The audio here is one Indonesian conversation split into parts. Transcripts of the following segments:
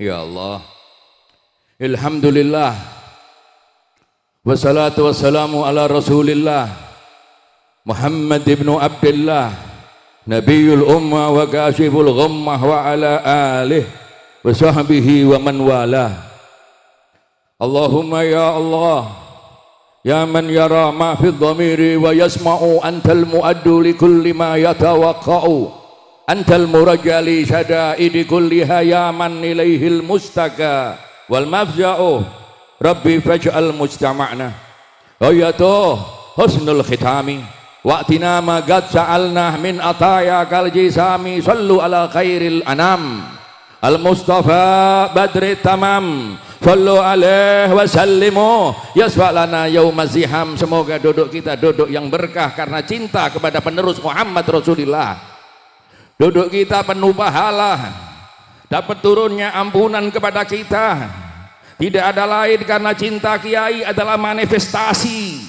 Ya Allah Alhamdulillah Wassalatu wassalamu ala rasulillah Muhammad ibn Abdullah Nabiul Ummah wa kashiful ghammah wa ala alih wa sahbihi wa man wala Allahumma ya Allah Ya man yara ma fi dhamiri wa yasma'u antal muaddu li kulli ma yatawaqqa'u antal murajali sada kulliha ya man ilaihil mustaka wal mafza'u rabbi faj'al mujtama'na ayatuh oh husnul khitami wa'tina ma qad sa'alna min ataya kal jisami sallu ala khairil anam al mustafa badri tamam Sallu alaih wa sallimu Yasfa'lana yaumah ziham Semoga duduk kita duduk yang berkah Karena cinta kepada penerus Muhammad Rasulullah duduk kita penuh pahala dapat turunnya ampunan kepada kita tidak ada lain karena cinta kiai adalah manifestasi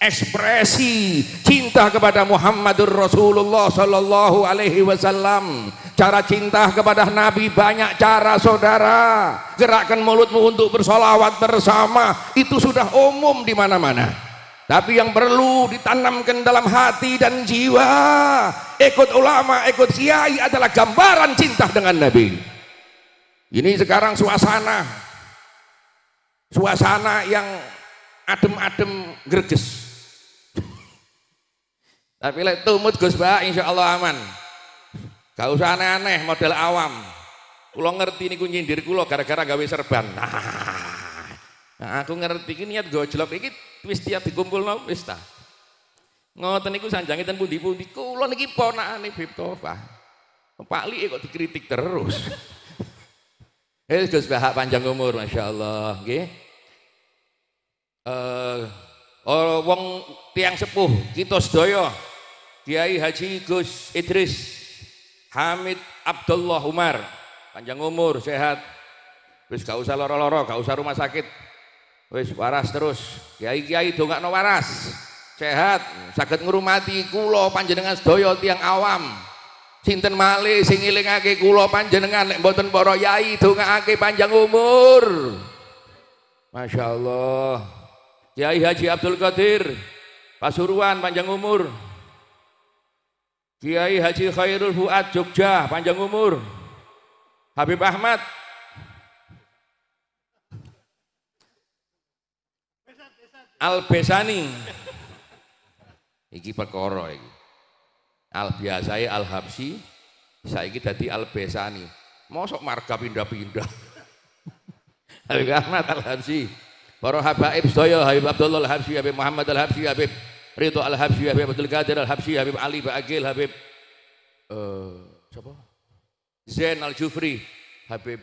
ekspresi cinta kepada Muhammadur Rasulullah Shallallahu Alaihi Wasallam cara cinta kepada Nabi banyak cara saudara gerakan mulutmu untuk bersolawat bersama itu sudah umum di mana-mana tapi yang perlu ditanamkan dalam hati dan jiwa ikut ulama, ikut kiai adalah gambaran cinta dengan Nabi ini sekarang suasana suasana yang adem-adem gerges. tapi lek tumut Gus insya Allah aman gak usah aneh-aneh model awam Kulo ngerti ini nyindir kulo gara-gara gawe serban nah Nah, aku ngerti ini niat gojlok ini wis tiap no wis ta. Ngoten niku sanjange ten pundi-pundi kula niki ponakane Biptova. Pak Li kok dikritik terus. Eh Gus Bahak panjang umur Masya Allah nggih. Eh uh, wong tiang sepuh kita sedaya Kiai Haji Gus Idris Hamid Abdullah Umar panjang umur sehat wis gak usah loro-loro gak usah rumah sakit Wis waras terus. Kiai-kiai dongakno waras. Sehat, sakit ngurumati kulo panjenengan sedaya tiang awam. Sinten malih sing ngelingake kula panjenengan lek mboten para yai dongakake panjang umur. Masya Allah. Kiai Haji Abdul Qadir Pasuruan panjang umur. Kiai Haji Khairul Fuad Jogja panjang umur. Habib Ahmad Al-Besani. Iki perkara iki. Al-Biasai Al-Habsi saiki dadi Al-Besani. Mosok marga pindah-pindah. Habib Ahmad Al-Habsi. Para habaib sedaya Habib Abdullah Al-Habsi, Habib Muhammad Al-Habsi, Habib Ridho Al-Habsi, Habib Abdul Qadir Al-Habsi, Habib Ali Ba'agil, Habib eh siapa? Zain Al-Jufri, Habib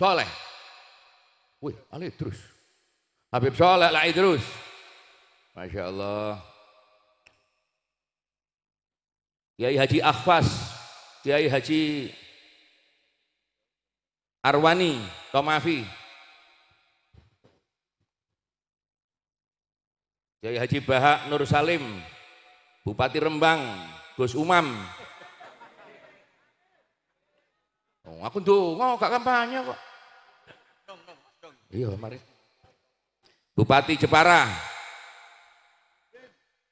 Soleh. Wih, Ali terus. Habib Soleh lagi terus, Masya Allah. Kiai Haji Akhfas, Kiai Haji Arwani, Tomafi, Kiai Haji Bahak Nur Salim, Bupati Rembang, Gus Umam. Oh, aku ndonga gak kampanye kok. Iya, mari. Bupati Jepara,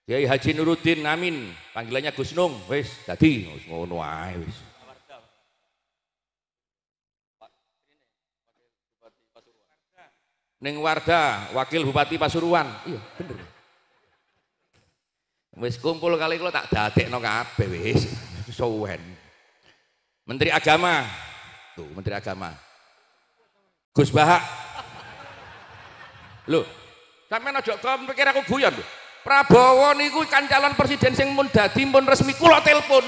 Kiai Haji Nuruddin Amin, panggilannya Gus Nung, wis tadi, wis ngono ae wis. Ning Warda, Wakil Bupati Pasuruan. Iya, bener. Wis kumpul kali kula tak dadekno kabeh wis. Suwen. Menteri Agama. Tuh, Menteri Agama. Gus Bahak. Loh, Sampeyan aja kok pikir aku guyon Prabowo niku kan calon presiden sing mun dadi mun resmi kula telepon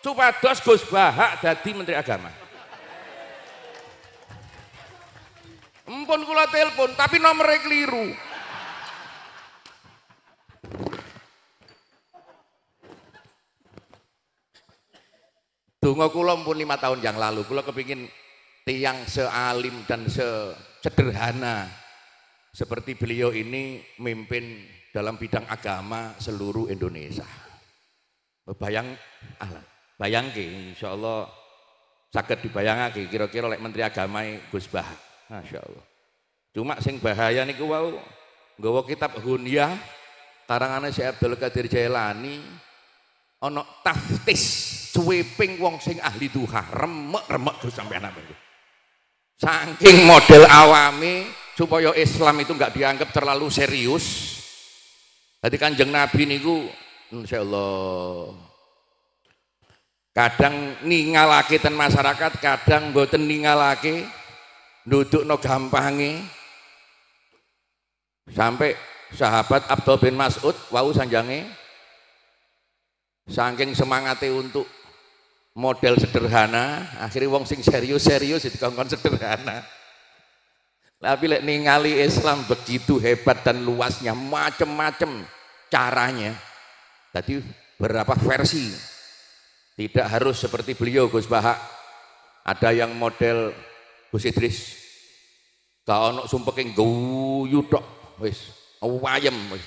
supados Gus Bahak dadi menteri agama. Empun kula telepon tapi nomornya keliru. Dungo kula pun lima tahun yang lalu, kula kepingin tiang sealim dan sederhana seperti beliau ini memimpin dalam bidang agama seluruh Indonesia. Bayang, alam, ah, bayang ke, insya Allah sakit dibayang lagi kira-kira oleh Menteri Agama Gus Bah, masya Allah. Cuma sing bahaya nih wau, gawa kitab Hunyah, karangannya si Abdul Qadir Jailani, ono taftis sweeping wong sing ahli duha remek remek terus sampai anak itu. Saking model awami supaya Islam itu nggak dianggap terlalu serius. Jadi kanjeng Nabi niku, insya Allah kadang ningalake ten masyarakat, kadang boten ningalake, duduk no gampangi, sampai sahabat Abdul bin Mas'ud wau sanjange saking semangate untuk model sederhana akhirnya wong sing serius serius itu kawan-kawan sederhana tapi lek ningali Islam begitu hebat dan luasnya macam-macam caranya. Tadi berapa versi. Tidak harus seperti beliau Gus Bahak. Ada yang model Gus Idris. Ka ono sumpeking guyu tok wis wayem wis.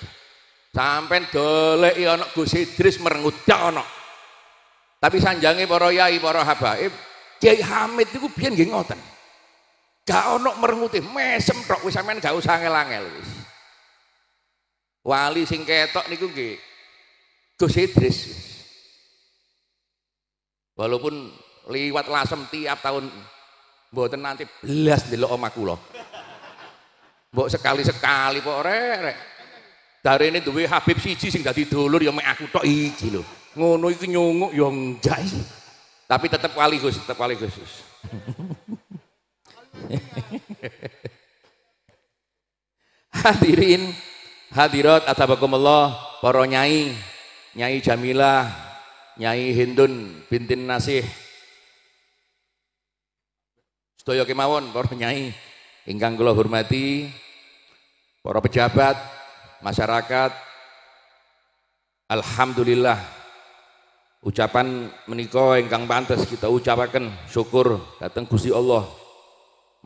Sampai doleki ono Gus Idris merengut ono. Tapi sanjangi para yai, para habaib, Kiai Hamid itu biyen nggih ngoten. Gak ono merenguti, mesem tok wis sampean gak usah ngelangel wis. Wali sing ketok niku nggih Gus Idris. Walaupun liwat lasem tiap tahun mboten nanti belas delok omah kula. Mbok sekali-sekali kok rek rek. Darene duwe Habib siji sing dadi dulur ya mek aku tok iki lho. Ngono iki nyunguk ya enggak. Tapi tetep wali Gus, tetep wali Gus. Hadirin, hadirat atabakumullah, para nyai, nyai Jamilah, nyai Hindun bintin Nasih. Sedaya kemawon para nyai ingkang kula hormati, para pejabat, masyarakat. Alhamdulillah ucapan menika ingkang pantas kita ucapkan syukur datang Gusti Allah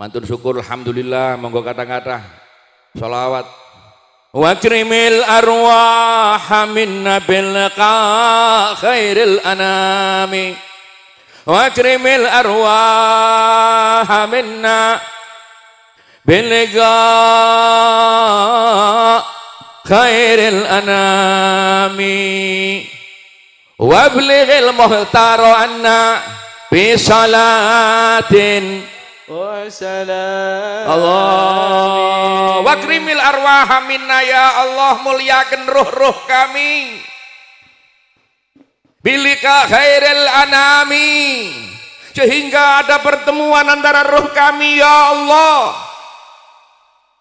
Mantun syukur alhamdulillah monggo kata-kata salawat wa krimil arwah minna bil khairil anami wa krimil arwah minna bil khairil anami wa blighil muhtaro anna bi salatin Allah wakrimil arwaha minna ya Allah muliakan ruh-ruh kami bilika khairil anami sehingga ada pertemuan antara ruh kami ya Allah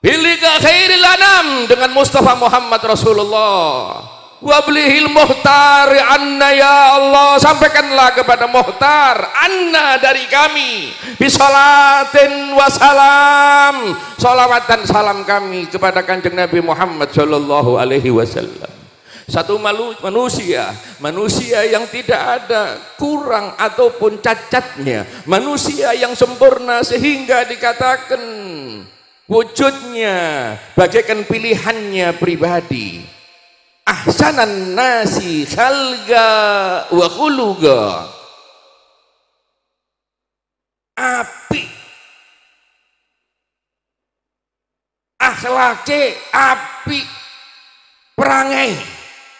bilika khairil anam dengan Mustafa Muhammad Rasulullah wablihil muhtar anna ya Allah sampaikanlah kepada muhtar anna dari kami bisalatin wasalam salawat dan salam kami kepada kanjeng Nabi Muhammad sallallahu alaihi wasallam satu manusia manusia yang tidak ada kurang ataupun cacatnya manusia yang sempurna sehingga dikatakan wujudnya bagaikan pilihannya pribadi ahsanan nasi salga wa khuluga api akhlake api perangai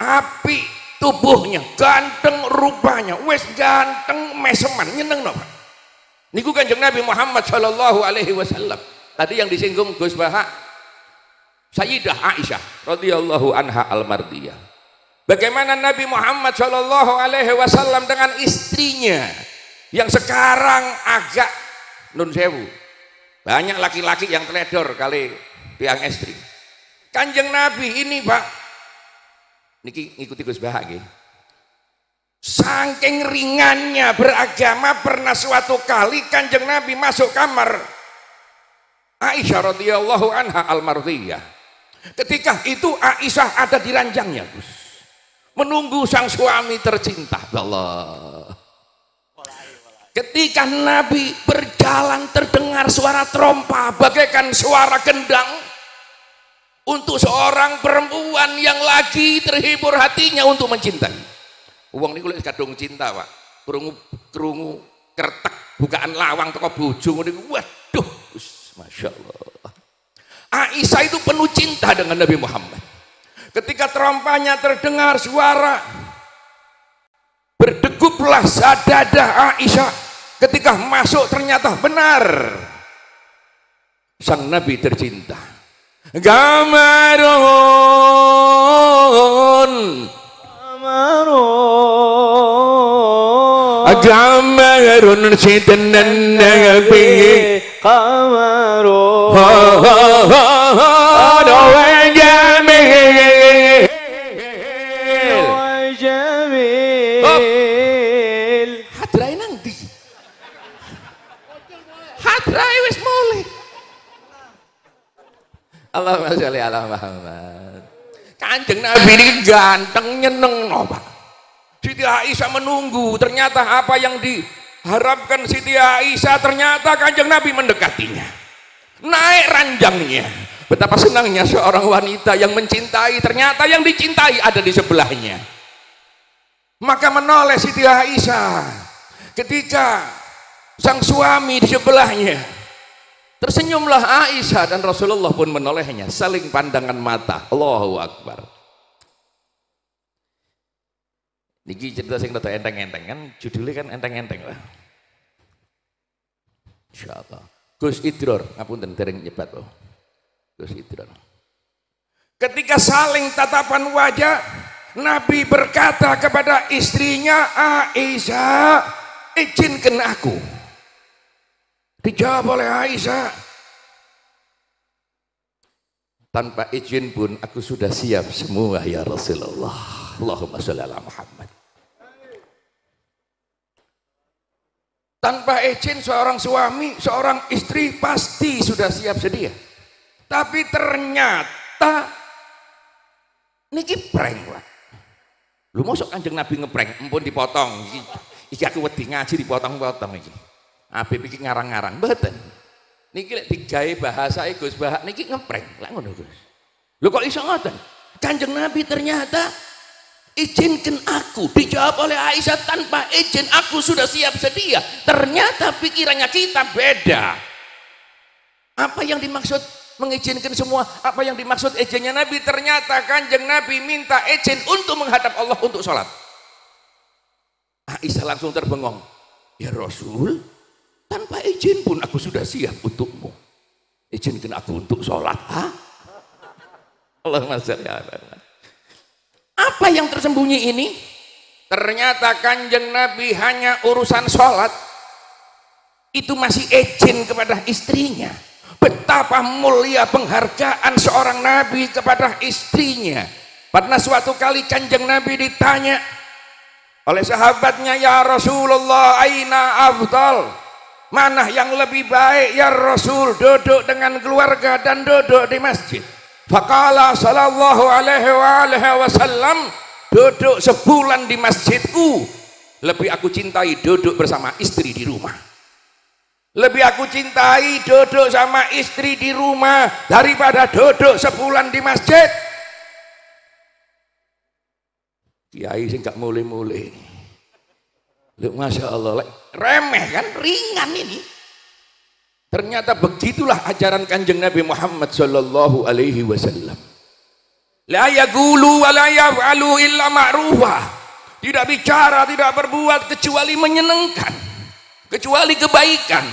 api tubuhnya ganteng rupanya wes ganteng meseman nyeneng no niku kanjeng Nabi Muhammad Shallallahu Alaihi Wasallam tadi yang disinggung Gus Bahak Sayyidah Aisyah radhiyallahu anha almardiyah. Bagaimana Nabi Muhammad Shallallahu alaihi wasallam dengan istrinya yang sekarang agak nun sewu. Banyak laki-laki yang teledor kali tiang istri. Kanjeng Nabi ini, Pak. Niki ngikuti Gus Bah nggih. Saking ringannya beragama pernah suatu kali Kanjeng Nabi masuk kamar Aisyah radhiyallahu anha almarhiyah Ketika itu Aisyah ada di ranjangnya, Gus. Menunggu sang suami tercinta. Allah. Ketika Nabi berjalan terdengar suara trompa bagaikan suara gendang untuk seorang perempuan yang lagi terhibur hatinya untuk mencintai. Uang ini kulit kadung cinta, Pak. Kerungu, kerungu kertek bukaan lawang toko bujung. Waduh, Masya Allah. Aisyah itu penuh cinta dengan Nabi Muhammad. Ketika terompahnya terdengar suara berdeguplah sadadah Aisyah. Ketika masuk ternyata benar sang Nabi tercinta. Gamarun Gamarun Gamarun Sidnan Nabi Gamarun sholli ala Muhammad. Kanjeng Nabi ini ganteng nyeneng no, Siti Aisyah menunggu, ternyata apa yang diharapkan Siti Aisyah ternyata Kanjeng Nabi mendekatinya. Naik ranjangnya. Betapa senangnya seorang wanita yang mencintai, ternyata yang dicintai ada di sebelahnya. Maka menoleh Siti Aisyah ketika sang suami di sebelahnya Tersenyumlah Aisyah dan Rasulullah pun menolehnya, saling pandangan mata. Allahu Akbar. Niki cerita sing rada enteng-enteng kan judulnya kan enteng-enteng lah. Insyaallah. Gus Idror, ngapunten dereng nyebat loh. Gus Idror. Ketika saling tatapan wajah, Nabi berkata kepada istrinya Aisyah, izinkan aku Dijawab oleh Aisyah. Tanpa izin pun aku sudah siap semua ya Rasulullah. Allahumma sholli ala Muhammad. Tanpa izin seorang suami, seorang istri pasti sudah siap sedia. Tapi ternyata niki prank lah. Lu masuk kanjeng Nabi ngeprank, empun dipotong. Iki aku wedi ngaji dipotong-potong iki. Nabi iki ngarang-ngarang, mboten. Niki lek digawe bahasa e Gus Bahak niki ngepreng, lek ngono Gus. Lho kok iso ngoten? Kanjeng Nabi ternyata izinkan aku dijawab oleh Aisyah tanpa izin aku sudah siap sedia ternyata pikirannya kita beda apa yang dimaksud mengizinkan semua apa yang dimaksud izinnya Nabi ternyata kanjeng Nabi minta izin untuk menghadap Allah untuk sholat Aisyah langsung terbengong ya Rasul tanpa izin pun aku sudah siap untukmu. Izinkan aku untuk sholat. Ha? Allah masyarakat. Apa yang tersembunyi ini? Ternyata kanjeng Nabi hanya urusan sholat. Itu masih izin kepada istrinya. Betapa mulia penghargaan seorang Nabi kepada istrinya. Pernah suatu kali kanjeng Nabi ditanya oleh sahabatnya, Ya Rasulullah, aina Abdul. Mana yang lebih baik ya Rasul duduk dengan keluarga dan duduk di masjid. Fakala sallallahu alaihi wa alaihi wasallam duduk sebulan di masjidku. Lebih aku cintai duduk bersama istri di rumah. Lebih aku cintai duduk sama istri di rumah daripada duduk sebulan di masjid. Kiai sih nggak mulai-mulai. Masya Allah, remeh kan, ringan ini. Ternyata begitulah ajaran kanjeng Nabi Muhammad Shallallahu Alaihi Wasallam. La yagulu wa la yaf'alu illa ma'rufa. Tidak bicara, tidak berbuat kecuali menyenangkan. Kecuali kebaikan.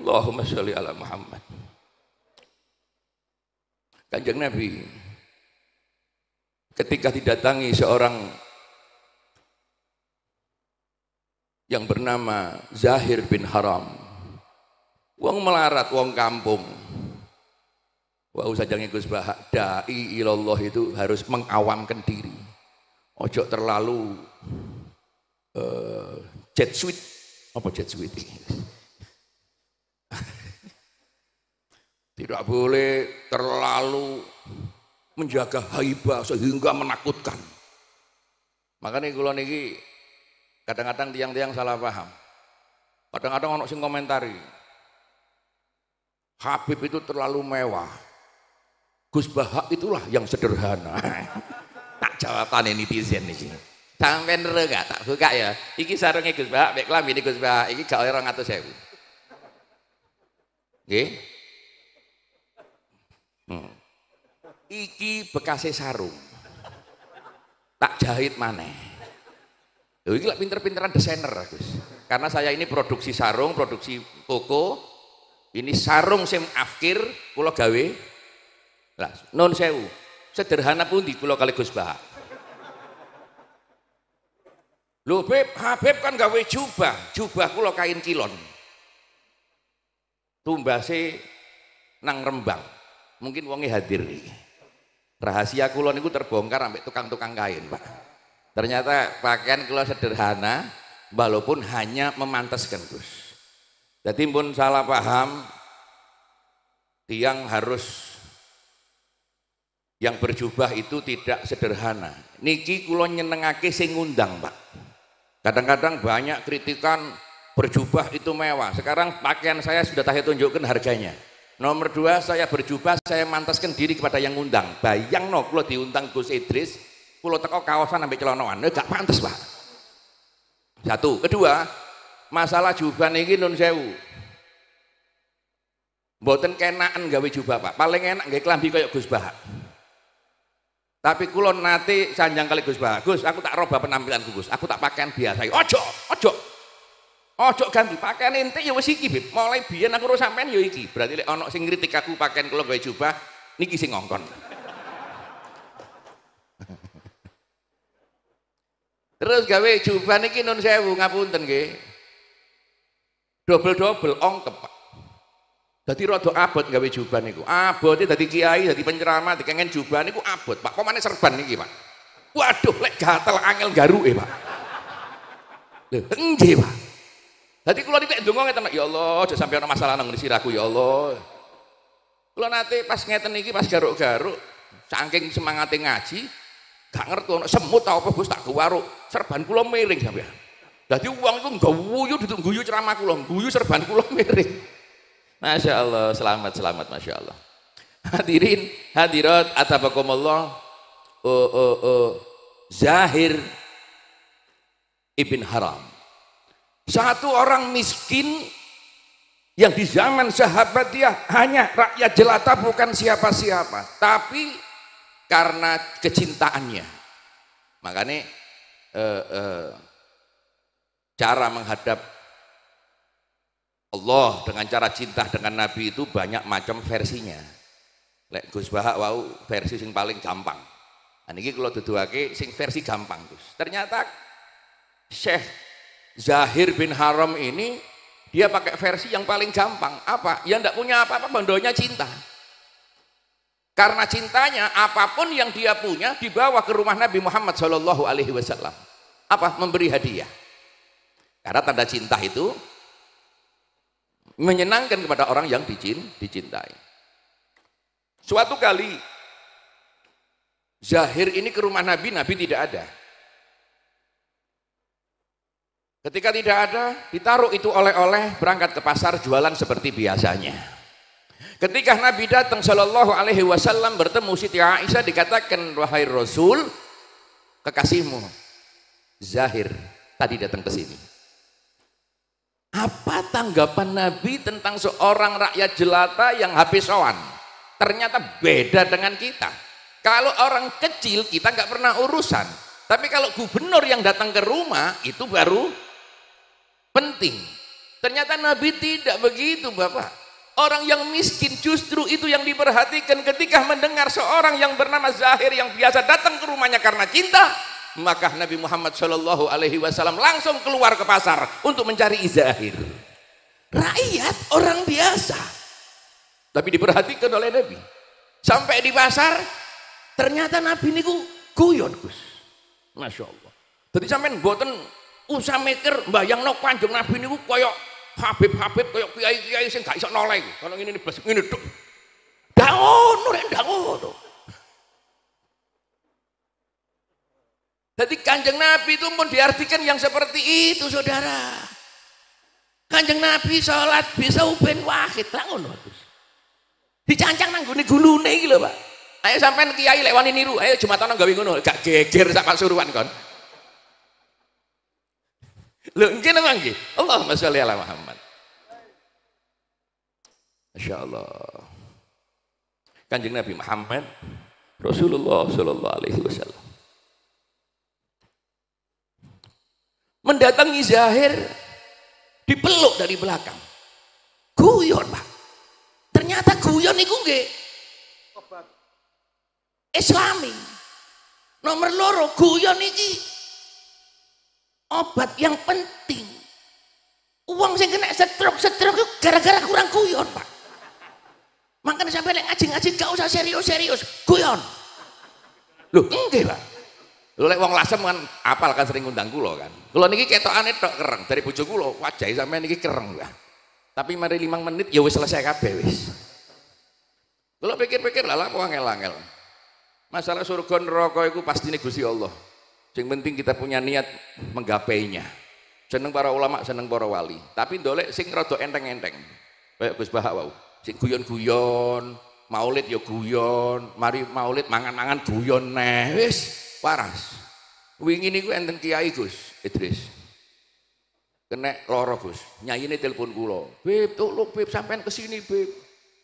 Allahumma sholli ala Muhammad. Kanjeng Nabi ketika didatangi seorang yang bernama Zahir bin Haram. Wong melarat, wong kampung. Wah jangan ikut Bahak, dai ilallah itu harus mengawamkan diri. Ojo terlalu uh, jet sweet. Apa jet sweet? Tidak boleh terlalu menjaga haibah sehingga menakutkan. Makanya kalau niki Kadang-kadang tiang-tiang salah paham. Kadang-kadang orang sing komentari. Habib itu terlalu mewah. Gus Bahak itulah yang sederhana. tak jawaban ini netizen ini. Sampai nere gak tak buka ya. Iki sarungnya Gus Bahak, baik ini Gus Bahak. Iki gak orang atau sewu. Oke? Hmm. Iki bekasnya sarung. Tak jahit maneh. Loh, itu pinter-pinteran desainer, Gus. Karena saya ini produksi sarung, produksi koko, ini sarung sing afkir Pulau gawe. Lah, non sewu. Sederhana pun di Pulau kali Gus Bahak. Lo Beb, Habib kan gawe jubah. Jubah Pulau kain kilon. Tumbase nang Rembang. Mungkin Wongi hadir nih. Rahasia kulon itu terbongkar sampai tukang-tukang kain, Pak. Ternyata pakaian kalau sederhana, walaupun hanya memantaskan Gus. Jadi pun salah paham, tiang harus yang berjubah itu tidak sederhana. Niki kulo nyenengake sing ngundang, Pak. Kadang-kadang banyak kritikan berjubah itu mewah. Sekarang pakaian saya sudah tahu tunjukkan harganya. Nomor dua, saya berjubah, saya mantaskan diri kepada yang ngundang. Bayang no, kalau diundang Gus Idris, Pulau teko kawasan sampai celonoan eh, gak pantas pak satu kedua masalah jubah ini non sewu mboten kenaan gawe jubah pak paling enak gak kelambi kayak Gus Bahak tapi kulon nanti sanjang kali Gus Bahak Gus aku tak roba penampilan Gus aku tak pakaian biasa ojo ojo ojo ganti pakaian inti ya wis bib mulai biar aku rusak sampean ya iki berarti lek ana sing kritik aku pakaian kulon gawe jubah niki sing ngongkon Terus gawe jubah iki nun sewu ngapunten nggih. double double ongkep Pak. jadi rada abot gawe jubah niku. Abote dadi kiai, dadi penceramah, dikengen jubah niku abot Pak. Kok mana serban niki Pak? Waduh lek gatel angel garuke Pak. Lho, nggih Pak. Dadi kula dongeng ndonga ngeten ya Allah, aja sampe ana masalah nang aku ya Allah. Kula nate pas ngeten iki pas garuk-garuk, saking semangate ngaji, Gak ngerti ono semut tau apa Gus tak warung Serban kula miring sampean. jadi uang itu nggak wuyu duduk guyu ceramah kula, guyu serban kula miring. Masya Allah, selamat selamat Masya Allah. Hadirin, hadirat, atabakumullah. Oh, oh, oh. Zahir Ibn Haram. Satu orang miskin yang di zaman sahabat dia hanya rakyat jelata bukan siapa-siapa. Tapi karena kecintaannya. Makanya eh, eh, cara menghadap Allah dengan cara cinta dengan Nabi itu banyak macam versinya. Lek Gus Bahak wau versi sing paling gampang. Nah, ini kalau duduake sing versi gampang Gus. Ternyata Syekh Zahir bin Haram ini dia pakai versi yang paling gampang. Apa? Yang tidak punya apa-apa bandonya cinta. Karena cintanya apapun yang dia punya dibawa ke rumah Nabi Muhammad Shallallahu Alaihi Wasallam. Apa? Memberi hadiah. Karena tanda cinta itu menyenangkan kepada orang yang dicintai. Suatu kali Zahir ini ke rumah Nabi, Nabi tidak ada. Ketika tidak ada, ditaruh itu oleh-oleh, berangkat ke pasar jualan seperti biasanya. Ketika Nabi datang Shallallahu Alaihi Wasallam bertemu Siti Aisyah dikatakan wahai Rasul kekasihmu Zahir tadi datang ke sini. Apa tanggapan Nabi tentang seorang rakyat jelata yang habis sowan? Ternyata beda dengan kita. Kalau orang kecil kita nggak pernah urusan, tapi kalau gubernur yang datang ke rumah itu baru penting. Ternyata Nabi tidak begitu Bapak. Orang yang miskin justru itu yang diperhatikan ketika mendengar seorang yang bernama Zahir yang biasa datang ke rumahnya karena cinta, maka Nabi Muhammad Shallallahu Alaihi Wasallam langsung keluar ke pasar untuk mencari Zahir. Rakyat orang biasa, tapi diperhatikan oleh Nabi. Sampai di pasar, ternyata Nabi ini guyon Gus. Masya Allah. Jadi sampai boten usah mikir bayang nok panjang Nabi ku koyok Habib-habib kaya kiai-kiai sing gak iso noleng. Kalau ini ini besok ini tuh daun rek daun Jadi kanjeng Nabi itu pun diartikan yang seperti itu saudara. Kanjeng Nabi sholat bisa uben wahid daun ngono. Dicancang nang guni gulune gitu Pak. Ayo sampean kiai lewani niru, ayo cuma jumatan gawe ngono, gak geger sak pasuruan kon. Lho engke nang engke? Allahumma sholli ala Muhammad. Masyaallah. Allah. Kanjeng Nabi Muhammad Rasulullah sallallahu Alaihi Wasallam mendatangi Zahir dipeluk dari belakang guyon pak ternyata guyon itu nggih Islami eh, nomor loro guyon iki obat yang penting. Uang saya kena setruk-setruk itu gara-gara kurang kuyon Pak. Makan sampai lek ajeng-ajeng gak usah serius-serius, guyon. Lu enggak, Pak. lu lek wong lasem kan apal kan sering undang gulo kan. Kalau niki aneh tok kereng dari bujuk gulo wajahnya sampai niki kereng, lah. Tapi mari limang menit ya wis selesai kabeh wis. Kalau pikir-pikir lah lah kok angel Masalah surga neraka itu pasti Gusti Allah. Yang penting kita punya niat menggapainya. Seneng para ulama, seneng para wali. Tapi dolek sing rada enteng-enteng. Kayak Gus Bahak Sing guyon-guyon, maulid ya guyon, mari maulid mangan-mangan guyon neh. Wis waras. Wingi niku enteng Kiai Gus Idris. Kena loro Gus, nyayine telepon kula. Beb, tolong Beb sampean kesini Beb.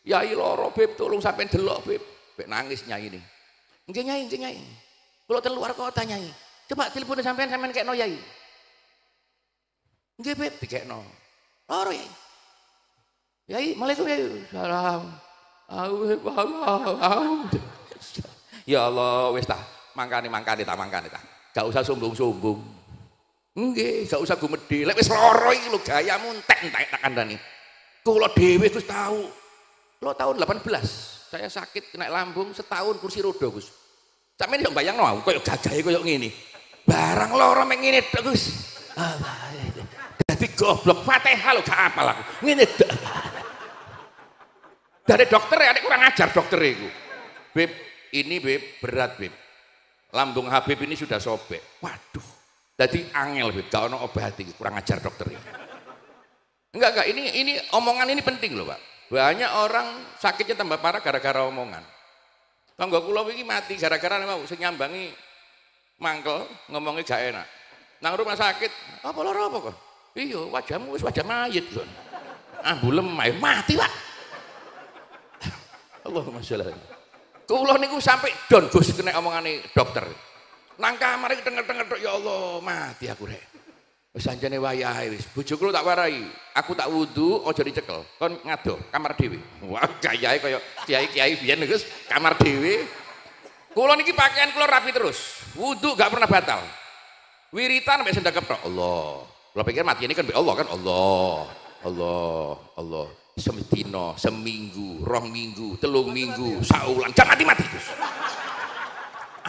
Yai loro Beb, tolong sampean delok Beb. Beb nangis nyayine. Nggih Nyai, nggih Nyai. Kula ten luar kota Nyai. Coba telepon sampean sampean kayak no yai. Nggih, Pak, kayak no. Loro yai. Yai, Assalamualaikum yai. Salam. Ya Allah, wis tah. Mangkane mangkane tak mangkane tak. Gak usah sumbung-sumbung. Nggih, gak usah gumedhe. Lek wis loro iki lho gayamu entek entek tak kandhani. Kula dhewe Gus tahu. Kula tahun 18 saya sakit kena lambung setahun kursi roda Gus. Sampeyan yo bayangno aku koyo gagahe koyo ngene. Barang loro mek ngene tok Gus. Dadi goblok Fatihah lho gak apal aku. Ngene tok. Dari dokter ya kurang ajar dokter ya. Beb, ini beb berat beb. Lambung Habib ini sudah sobek. Waduh. Jadi angel beb, gak ono obat iki, kurang ajar dokter ya. Enggak enggak, ini ini omongan ini penting loh, Pak. Banyak orang sakitnya tambah parah gara-gara omongan. Tangga kula ini mati gara-gara mau senyambangi mangkel ngomongnya gak enak nang rumah sakit apa loro apa kok iya wajahmu wis wajah mayit kok ambu ah, lemah mati pak Allahumma sholli kula niku sampai don Gus kena omongane dokter nang kamar iki denger-denger ya Allah mati aku rek wis anjane wayahe wis bojoku tak warai aku tak wudu aja dicekel kon ngado kamar dhewe wah gayahe kaya kiai-kiai biyen Gus kamar dhewe Kulo niki pakaian kulo rapi terus. Wudhu gak pernah batal. Wiritan sampai sendak kepro, Allah. Lo pikir mati ini kan Allah kan Allah. Allah, Allah. Semitino, seminggu, rong minggu, telung minggu, saulan. Jangan mati-mati terus.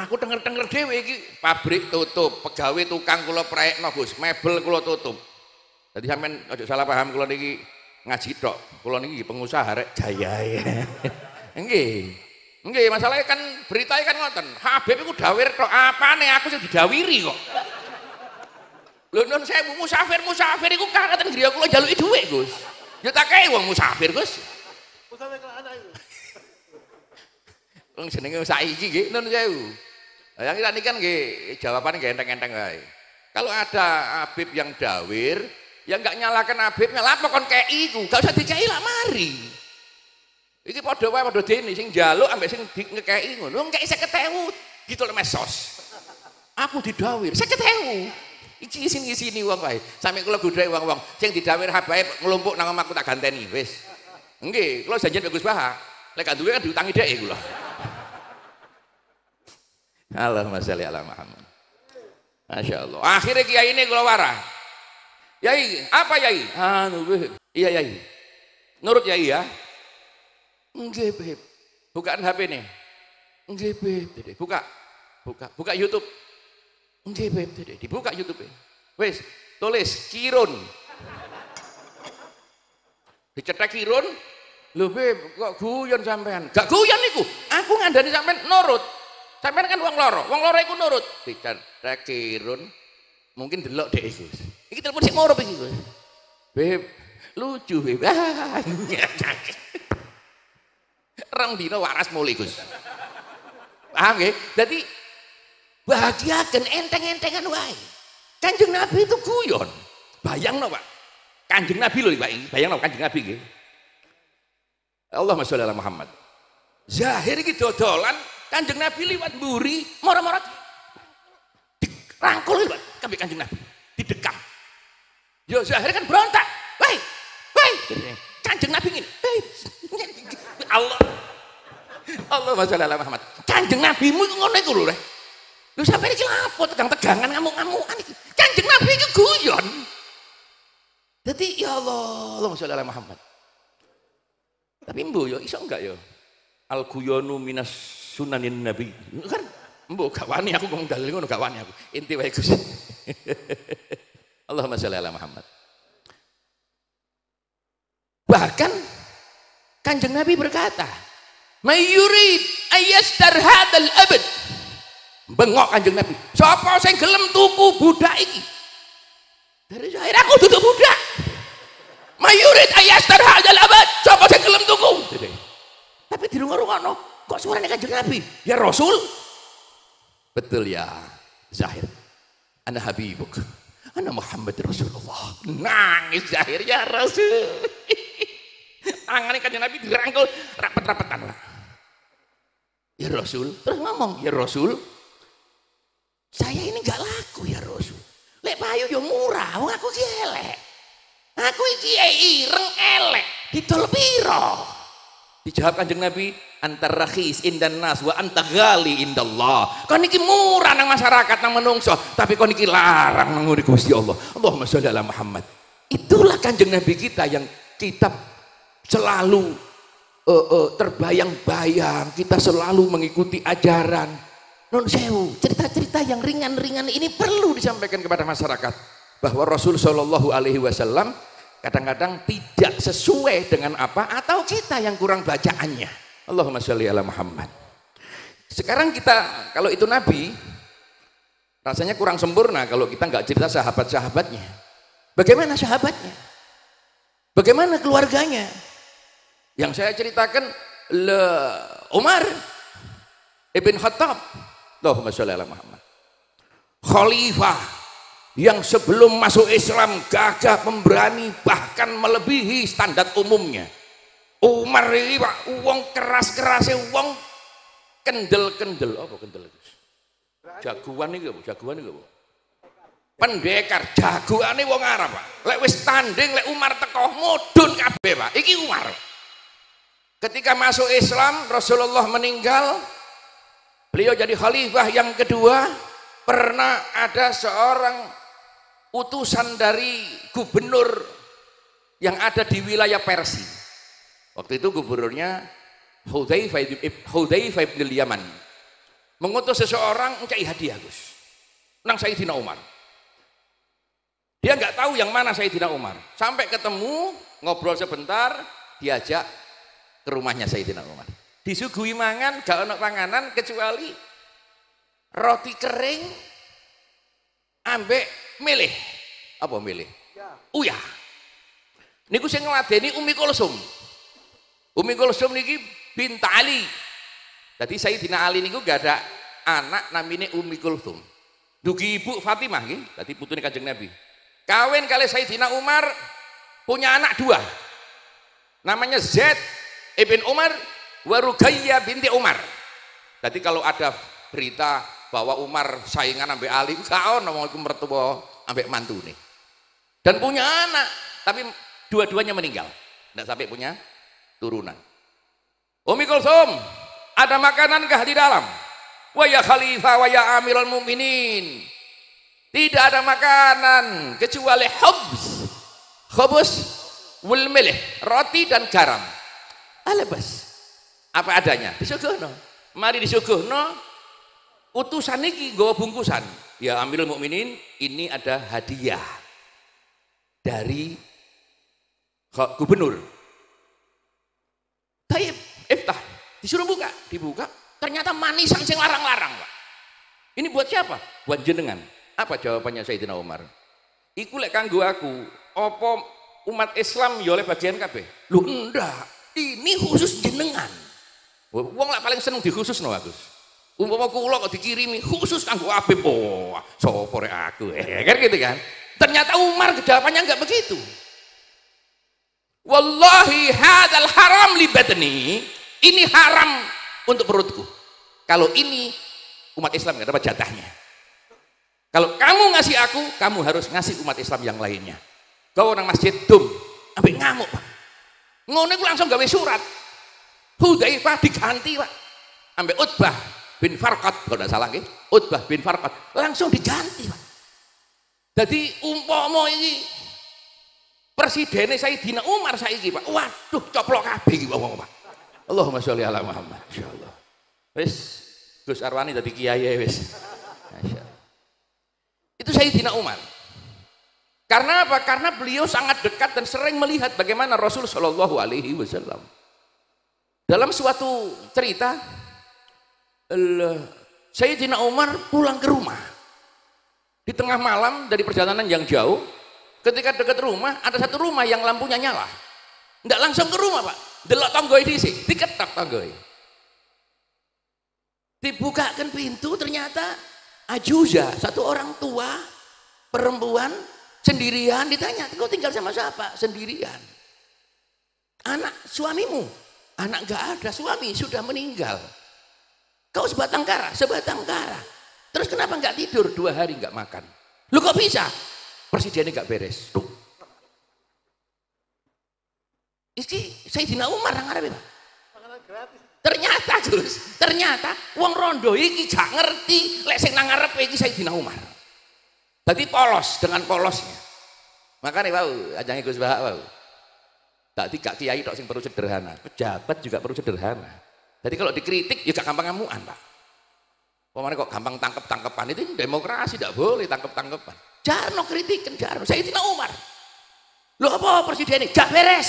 Aku denger-denger Dewi iki pabrik tutup, pegawai tukang kulo proyek Gus, mebel kulo tutup. Jadi sampean ojo salah paham kulo niki ngaji tok. kulo niki pengusaha rek jaya ya, enggih enggak masalahnya kan beritanya kan ngoten. Habib itu dawir kok apa nih aku sih didawiri kok. Lho non saya musafir musafir iku kakatan griya kula jaluki dhuwit, Gus. Ya tak kei wong musafir, Gus. Musafir kan anak iku. Wong jenenge saiki nggih, non sewu. Yang kita ini kan nggih, jawaban nggih enteng-enteng wae. Kalau ada Habib yang dawir, yang nggak nyalakan Habibnya, lapor kon kayak itu gak usah dicai lah mari. Iki padha wae padha dene sing njaluk ambek sing ngekeki ngono. Ngekeki 50.000 gitu lho mesos. Aku didawir 50.000. Iki isini-isini wong wae. Sampe kula godhoi wong-wong sing didawir habae nglumpuk nang omahku tak ganteni wis. Nggih, kula janjian bagus Baha. Lek gak duwe kan diutangi dhek e kula. Allahumma sholli ala Muhammad. Masya Allah. Akhirnya kiai ini kula warah. Yai, apa yai? Anu, iya yai. Nurut yai ya. Nggih, Beb. Bukaan HP nih. Nggih, Beb. Dede, buka. Buka, buka YouTube. Nggih, Beb. Dede, dibuka YouTube. Wes, tulis Kirun. Dicetak Kirun. Lho, Beb, kok guyon sampean? Gak guyon niku. Aku ngandani sampean nurut. Sampean kan wong loro. Wong loro iku nurut. Dicetak Kirun. Mungkin delok deh iku. Iki telepon sik ngoro iki, Beb. Lucu, Beb. Rong dino waras mulai Gus. Paham Jadi bahagia dan enteng-entengan wae. Kanjeng Nabi itu guyon. no Pak. Kanjeng Nabi lho, Pak. no Kanjeng Nabi gitu? Allah masya Allah Muhammad. Zahir gitu dodolan Kanjeng Nabi liwat buri, moro-moro dirangkul Pak kami Kanjeng Nabi, didekam. Yo ya, Zahir kan berontak. Wei, wei. Kanjeng Nabi ngene. Allah. Allah masya Muhammad. Kanjeng Nabi mu ngono iku lho, lu sampai sampeyan iki tegang-tegangan ngamuk-ngamukan iki. Kanjeng nabi iku guyon. Jadi ya Allah, Allah masya Allah Muhammad. Tapi mbo yo iso enggak yo? Al guyonu minas sunanin nabi. Kan mbo gak wani aku ngomong dalil ngono gak wani aku. Inti wae Gus. Allah sholli ala Muhammad. Bahkan Kanjeng Nabi berkata, Mayurid ayastar hadal abad. Bengok kanjeng Nabi. Siapa sing gelem tuku budak iki? Dari zahir aku tutup budak. Mayurid ayastar hadal abad. Siapa sing gelem tuku? Tapi di rumah no. Kok suaranya kanjeng Nabi? Ya Rasul. Betul ya. Zahir. Ana habibuk. Ana Muhammad Rasulullah. Nangis Zahir ya Rasul. Tangannya kanjeng Nabi dirangkul rapat-rapatan lah. Ya Rasul. Terus ngomong, ya Rasul. Saya ini gak laku ya Rasul. Lek payu yo murah, wong aku ki elek. Aku iki ya ireng elek, didol piro? Dijawab Kanjeng Nabi, antara rahis indan nas wa anta gali indallah. Kon iki murah nang masyarakat nang menungso, tapi kon iki larang nang Gusti Allah. Allahumma sholli ala Muhammad. Itulah Kanjeng Nabi kita yang kita selalu uh, eh, uh, eh, terbayang-bayang, kita selalu mengikuti ajaran. Non sewu, cerita-cerita yang ringan-ringan ini perlu disampaikan kepada masyarakat bahwa Rasul Shallallahu Alaihi Wasallam kadang-kadang tidak sesuai dengan apa atau kita yang kurang bacaannya. Allahumma sholli ala Muhammad. Sekarang kita kalau itu Nabi rasanya kurang sempurna kalau kita nggak cerita sahabat-sahabatnya. Bagaimana sahabatnya? Bagaimana keluarganya? Yang saya ceritakan le Umar Ibn Khattab. Allahumma sholli ala Muhammad. Khalifah yang sebelum masuk Islam gagah pemberani bahkan melebihi standar umumnya. Umar ini Pak, uang keras-kerasnya uang kendel-kendel apa kendel? itu? Jagoan nih Bu, jagoan nih Bu. Pendekar, jagoan jagoane wong Arab, Pak. Lek wis tanding lek Umar teko mudun kabeh, Pak. Iki Umar. Ketika masuk Islam, Rasulullah meninggal. Beliau jadi khalifah yang kedua. Pernah ada seorang utusan dari gubernur yang ada di wilayah Persia. Waktu itu gubernurnya Hudzaifah bin Yaman mengutus seseorang mencari hadiah Gus. Nang Sayyidina Umar. Dia nggak tahu yang mana Sayyidina Umar. Sampai ketemu, ngobrol sebentar, diajak ke rumahnya Sayyidina Umar. Disuguhi mangan gak ono panganan kecuali roti kering ambek milih apa milih ya. uya niku sing ngladeni Umi Kulsum Umi Kulsum niki bint Ali jadi Sayyidina Ali niku gak ada anak namine Umi Kulsum dugi ibu Fatimah nggih dadi putune Kanjeng Nabi kawin kali Sayyidina Umar punya anak dua namanya Zaid Ibn Umar wa binti Umar. Jadi kalau ada berita bahwa Umar saingan ambek Ali, gak ada wong iku mertua ambek nih. Dan punya anak, tapi dua-duanya meninggal. Tidak sampai punya turunan. Umi Kulsum, ada makanankah di dalam? Wa ya khalifah wa ya amirul mu'minin. Tidak ada makanan kecuali khubz. khubus wal roti dan garam. Alebas. Apa adanya? Disuguhno. Mari disuguhno utusan niki gawa bungkusan. Ya ambil mukminin, ini ada hadiah dari gubernur. Taib, iftah. Disuruh buka, dibuka. Ternyata manis sing larang-larang, Pak. Ini buat siapa? Buat jenengan. Apa jawabannya Sayyidina Umar? Iku lek kanggo aku, apa umat Islam ya oleh bagian kabeh? Lu enggak ini khusus jenengan. Wong lah paling seneng dikhusus no Agus. Umpama kula kok dikirimi khusus kanggo Habib. Oh, sapa rek aku. Eh, kan gitu kan. Ternyata Umar jawabannya enggak begitu. Wallahi hadal haram li batni. Ini haram untuk perutku. Kalau ini umat Islam enggak dapat jatahnya. Kalau kamu ngasih aku, kamu harus ngasih umat Islam yang lainnya. Kau orang masjid dum, sampai ngamuk, Pak ngono langsung gawe surat Hudzaifah diganti Pak ambil Utbah bin Farqat kalau tidak salah ini Utbah bin Farqat langsung diganti Pak jadi umpomoi ini presidennya saya Dina Umar saya ini Pak waduh coplok kabe ini Pak Allahumma sholli ala Muhammad insyaallah wis Gus Arwani tadi kiai wis itu saya Dina Umar karena apa? Karena beliau sangat dekat dan sering melihat bagaimana Rasul Shallallahu Alaihi Wasallam. Dalam suatu cerita, Saya Sayyidina Umar pulang ke rumah di tengah malam dari perjalanan yang jauh. Ketika dekat rumah ada satu rumah yang lampunya nyala. Tidak langsung ke rumah pak, delok tonggoi diisi, diketok tonggoi. Dibukakan pintu ternyata ajuza satu orang tua perempuan Sendirian ditanya, kau tinggal sama siapa? Sendirian. Anak suamimu, anak gak ada, suami sudah meninggal. Kau sebatang kara, sebatang kara. Terus kenapa nggak tidur dua hari nggak makan? Lu kok bisa? Presidennya nggak beres. Tuh. saya Sayyidina Umar nang Ternyata terus ternyata uang rondo iki gak ngerti lek sing nang arep iki Sayyidina Umar. Tadi polos dengan polosnya. Maka nih pak, ajangnya Gus Bahak wau. Tak tiga kiai tok sing perlu sederhana, pejabat juga perlu sederhana. Jadi kalau dikritik juga ya gampang ngamuan, Pak. Pemane kok gampang tangkep-tangkepan itu demokrasi tidak boleh tangkep-tangkepan. Jarno kritikan jarno. Saya itu Umar. Lho apa presiden ini? Gak beres.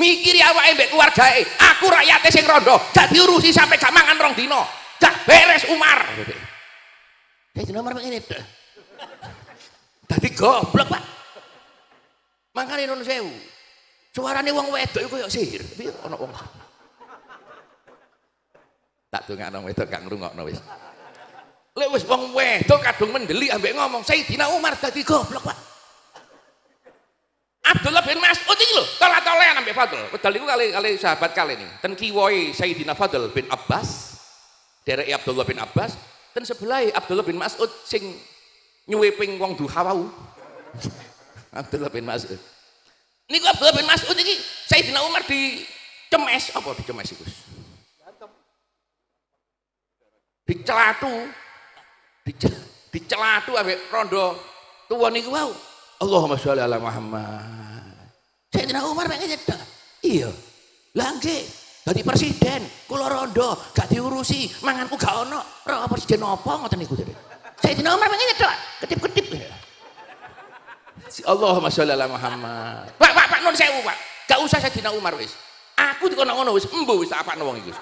Mikiri awake keluarga e. Aku rakyat sing rondo, gak diurusi sampai gak mangan rong dino. Gak beres Umar. Saya itu Umar begini. Dadi goblok, Pak. Mangkane nun sewu. Suarane wong wedok iku koyo sihir, tapi ana wong. Tak dongakno wedok gak ngrungokno wis. Lek wis wong wedok kadung mendeli ambek ngomong Sayyidina Umar dadi goblok, Pak. Abdullah bin Mas'ud iki lho, tolak-tolakan ambek Fadl. Padahal iku kali kali sahabat kali ini. Ten kiwoi Sayyidina Fadl bin Abbas, dereke Abdullah bin Abbas, ten sebelah Abdullah bin Mas'ud sing nyuweping wong duha wau. Abdullah bin Mas'ud. Niku Abdullah bin Mas'ud iki Sayyidina Umar di cemes apa di cemes iku? Dicelatu. Dicelatu ambek rondo tuwa niku wau. Allahumma sholli ala Muhammad. Sayyidina Umar pengen cedak. Iya. Lah nggih, presiden, kula rondo, gak diurusi, manganku gak ono. Ora presiden apa ngoten niku, Dek. Sayyidina Umar pengen tok, ketip ketip Si Allah masya Allah Muhammad. Pak, pak, pak, non sewu pak. Gak usah Sayyidina Umar wis. Aku dikono kono wis, embo wis apa wong itu.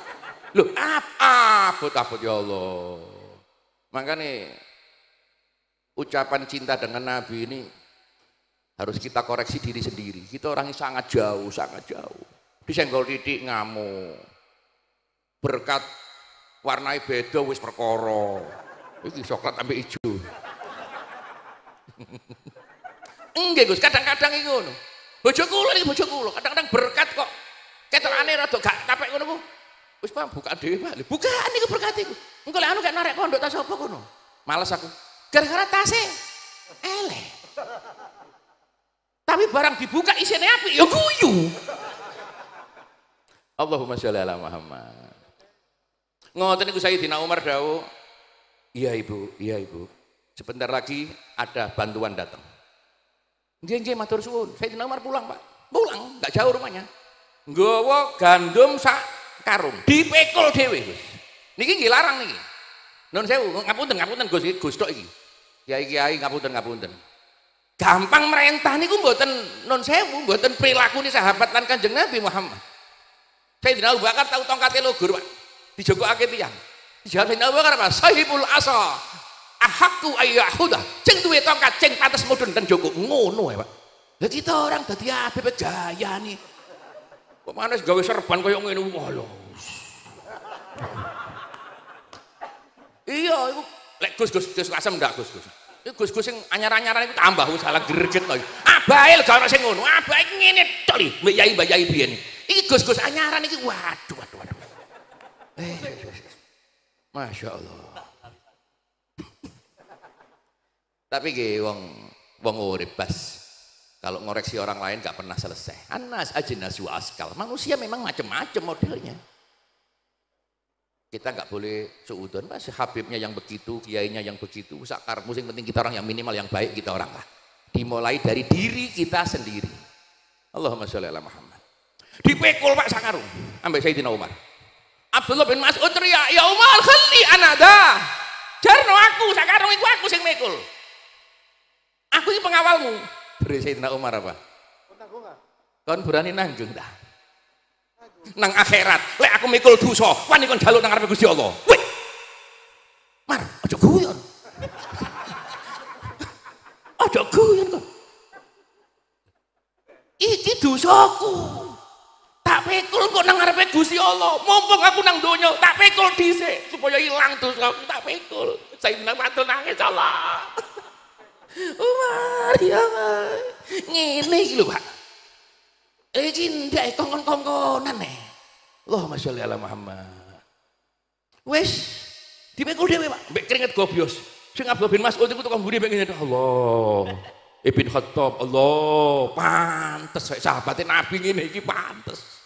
Loh, apa apa takut ya Allah. Makanya ucapan cinta dengan Nabi ini harus kita koreksi diri sendiri. Kita orang orangnya sangat jauh, sangat jauh. Disenggol titik ngamuk. Berkat warnai bedo wis perkoro. Iki coklat sampai hijau. Enggak Gus, kadang-kadang itu, ngono. Bojo kula iki bojo kula, kadang-kadang berkat kok. Ketokane rada gak capek ngono ku. Wis Pak, buka dhewe Pak. Bukaan iku berkat iku. Engko lek anu gak narik pondok tas sapa kono. Males aku. Gara-gara tase eleh. Tapi barang dibuka isinya api, ya guyu. Allahumma sholli ala Muhammad. Ngoten iku Sayyidina Umar dawuh, Iya ibu, iya ibu. Sebentar lagi ada bantuan datang. Nggih matur suwun. Saya Umar pulang, Pak. Pulang, nggak jauh rumahnya. Nggawa gandum sak karung, dipekul dhewe, Gus. Niki nggih larang niki. Nun sewu, ngapunten, ngapunten Gus iki Gus tok iki. Kiai-kiai ngapunten, ngapunten. Gampang merentah niku mboten nun sewu, mboten prilakune sahabat lan Kanjeng Nabi Muhammad. Saya Abu Bakar tahu tongkatnya logur, Pak. Dijogokake tiyang. Jawab Sayyidina Abu Bakar apa? Sahibul asa. Ahakku ayyahudah. Ceng duwe tongkat, ceng pantas mudun dan joko. Ngono ya Pak. Lah kita orang dadi ape jaya nih. Kok sih gawe serban yang ngene lho. Iya, iku lek Gus Gus Gus asam ndak Gus Gus. Gus Gus yang anyar-anyaran itu tambah salah gerget lagi. Abae lho gak sing ngono. Abae ngene tok lho, Mbak Yai Mbak Yai biyen. Iki Gus Gus anyaran iki waduh waduh waduh. Eh. Masya Allah. Tapi ge wong wong urip pas Kalau ngoreksi orang lain gak pernah selesai. Anas aja askal. Manusia memang macam-macam modelnya. Kita gak boleh seudon, mas Habibnya yang begitu, kiainya yang begitu, sakar musim penting kita orang yang minimal yang baik kita orang lah. Dimulai dari diri kita sendiri. Allahumma sholli ala Muhammad. Dipikul Pak Sangarung, ambil Sayyidina Umar. Abdullah bin Mas'ud teriak, "Ya Umar, khali anada." Jarno aku, sakarung iku aku sing mikul. Aku ini pengawalmu. Beri Sayyidina Umar apa? Kon berani nanjung dah. Nang akhirat, lek aku mikul dosa, wani kon jaluk nang ngarepe Gusti Allah. Wih. Mar, aja guyon. Aja guyon kok. Iki dosaku pikul kok nang ngarepe Gusti Allah. Mumpung aku nang donya, tak pikul dhisik supaya ilang aku tak pikul. Sayyidina Fatul nangis Allah. Umar ya ngene iki lho, Pak. Eh, iki ndak kongkon-kongkonan eh. Allahumma sholli ala Muhammad. Wes, dipikul dhewe, Pak. Mbek keringet gobyos. Sing Abdul bin Mas'ud iku tukang mburi mbek ngene Allah. Ibn Khattab, Allah, pantes sahabatnya Nabi ini ini pantes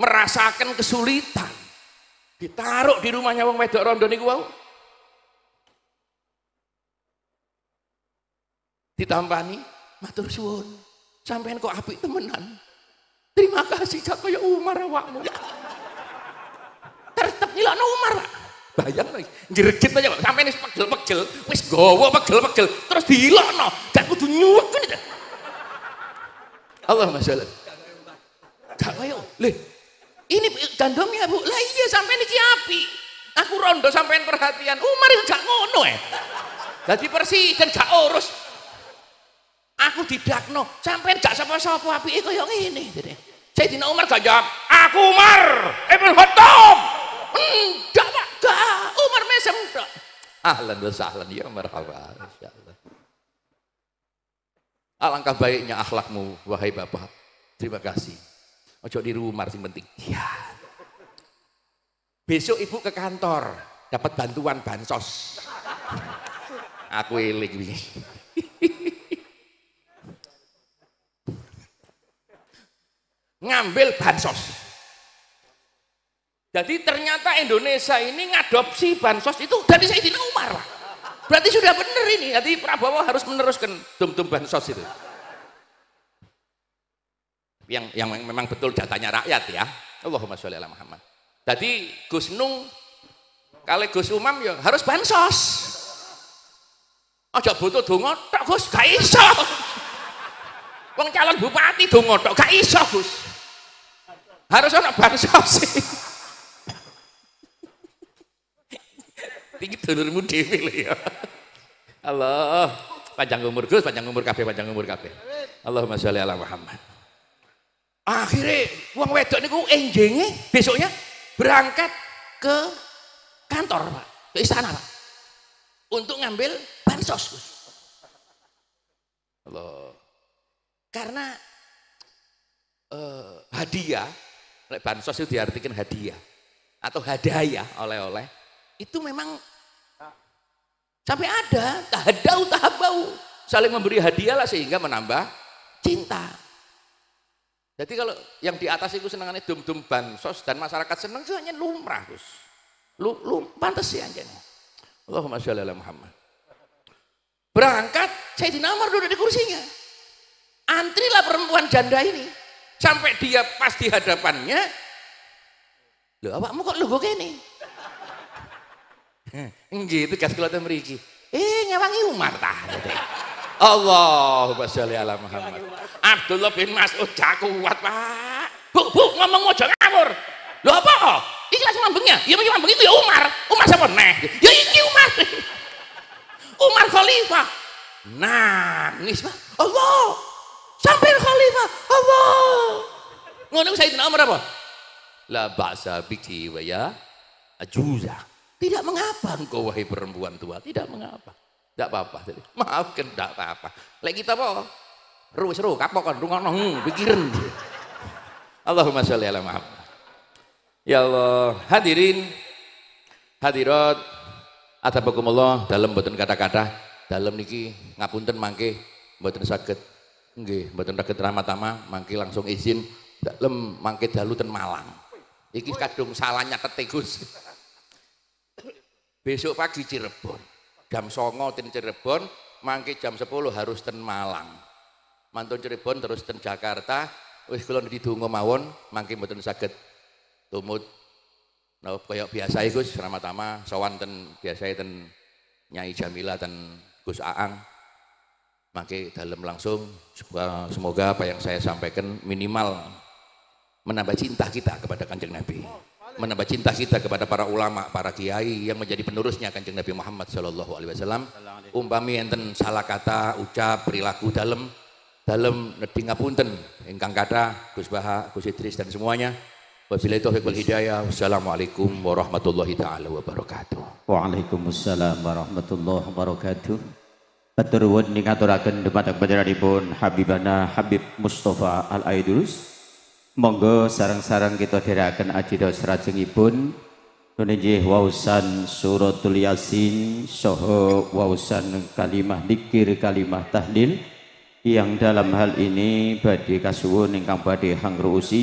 merasakan kesulitan ditaruh di rumahnya wong wedok rondo niku wau ditampani matur suwun sampean kok apik temenan terima kasih cak kaya Umar awakmu ya tetep Umar lah bayang lagi jerejet aja sampean wis pegel-pegel wis gowo pegel-pegel terus dilokno gak kudu nyuwek ngene Allah masalah gak kaya lho ini ya bu, lah iya sampai ini api. Aku rondo sampein perhatian, Umar itu gak ngono eh. Jadi presiden gak urus. Aku didakno, sampein gak sapa-sapa api itu yang ini. Saya dina Umar gak jawab, aku Umar, Ibn Khattab. Enggak pak, gak, Umar mesem Ahlan wa sahlan, ya merhaba Alangkah baiknya akhlakmu, wahai Bapak. Terima kasih. Ojo di rumah sing penting. Ya. Besok ibu ke kantor dapat bantuan bansos. Aku eling Ngambil bansos. Jadi ternyata Indonesia ini ngadopsi bansos itu dari Saidina Umar. Berarti sudah benar ini. Jadi Prabowo harus meneruskan dum-dum bansos itu yang yang memang betul datanya rakyat ya. Allahumma sholli ala Muhammad. Jadi Gus Nung kali Gus Umam ya harus bansos. Aja butuh dongo, tok Gus, gak iso. Wong calon bupati dongo, tok gak iso Gus. Harus ana bansos. sih. Tinggi dulurmu dhewe lho ya. Allah, panjang umur Gus, panjang umur kabeh, panjang umur kabeh. Allahumma sholli ala Muhammad. Akhirnya uang wedok niku enjenge besoknya berangkat ke kantor Pak, ke istana Pak. Untuk ngambil bansos. Loh. Karena eh, hadiah, bansos itu diartikan hadiah atau hadiah oleh-oleh itu memang sampai ada tahdau tahabau saling memberi hadiah lah sehingga menambah cinta jadi kalau yang di atas itu senengannya dum-dum bansos dan masyarakat senang, itu hanya lumrah Gus. Lu, lu pantas sih ya, anjanya. Allahumma sholli ala Muhammad. Berangkat, saya dinamar duduk di kursinya. Antrilah perempuan janda ini. Sampai dia pas di hadapannya. Loh, mau kok lugu kene? itu tugas kelihatan merigi. Eh, ngewangi Umar tah. Allahumma sholli ala Muhammad. Abdullah bin Mas'ud jago kuat, Pak. Bu, bu, ngomong aja ngawur. Lho apa? Oh? Iki langsung lambengnya. Ya mesti lambeng itu ya Umar. Umar sapa neh? Ya iki Umar. Umar Khalifah. Nangis, Pak. Allah. Sampai Khalifah. Allah. Ngono Sayyidina Umar apa? La ba'sa biki wa ya ajuza. Tidak mengapa engkau wahai perempuan tua, tidak mengapa. Tidak apa-apa maaf, Maafkan tidak apa-apa. Lek kita apa? Ru seru kapok kan rungok nong, hmm, Allahumma sholli ala Muhammad. Ya Allah, hadirin hadirat atabakumullah dalam buatan kata-kata dalam niki ngapunten mangke mboten sakit nggih mboten sakit ramah-tama, mangke langsung izin dalam mangke dalu ten Malang iki kadung salahnya tetegus besok pagi Cirebon jam songo ten Cirebon mangke jam 10 harus ten Malang mantun Cirebon terus ten Jakarta wis kula donga mawon mangke mboten saged tumut nah kaya biasa Gus ramatama sowan ten biasa ten Nyai Jamila ten Gus Aang mangke dalam langsung semoga apa yang saya sampaikan minimal menambah cinta kita kepada kanjeng Nabi menambah cinta kita kepada para ulama, para kiai yang menjadi penerusnya Kanjeng Nabi Muhammad Shallallahu alaihi wasallam. Umpami enten salah kata, ucap, perilaku dalam dalam nedhi ngapunten engkang kata Gus Baha, Gus Idris dan semuanya. Wabillahi taufiq wal hidayah. Wassalamualaikum warahmatullahi taala wabarakatuh. Waalaikumsalam warahmatullahi wabarakatuh. Atur wun ngaturaken dhumateng panjenenganipun Habibana Habib Mustafa Al Aidrus. Monggo sarang-sarang kita dherekaken ajidos rajengipun Nunjih wausan suratul yasin soho wausan kalimah dikir kalimah tahlil yang dalam hal ini badi kasuwun ingkang badi hangruusi